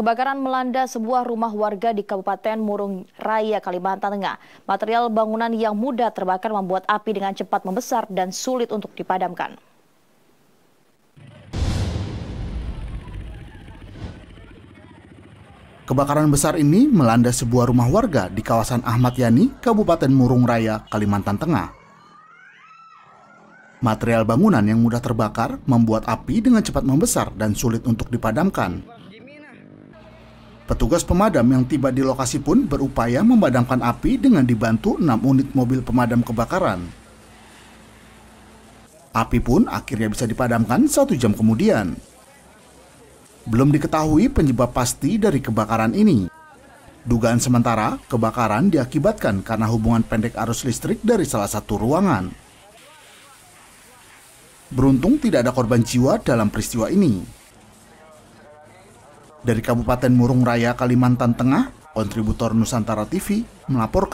Kebakaran melanda sebuah rumah warga di Kabupaten Murung Raya, Kalimantan Tengah. Material bangunan yang mudah terbakar membuat api dengan cepat membesar dan sulit untuk dipadamkan. Kebakaran besar ini melanda sebuah rumah warga di kawasan Ahmad Yani, Kabupaten Murung Raya, Kalimantan Tengah. Material bangunan yang mudah terbakar membuat api dengan cepat membesar dan sulit untuk dipadamkan. Petugas pemadam yang tiba di lokasi pun berupaya memadamkan api dengan dibantu 6 unit mobil pemadam kebakaran. Api pun akhirnya bisa dipadamkan satu jam kemudian. Belum diketahui penyebab pasti dari kebakaran ini. Dugaan sementara, kebakaran diakibatkan karena hubungan pendek arus listrik dari salah satu ruangan. Beruntung tidak ada korban jiwa dalam peristiwa ini. Dari Kabupaten Murung Raya, Kalimantan Tengah, kontributor Nusantara TV melaporkan.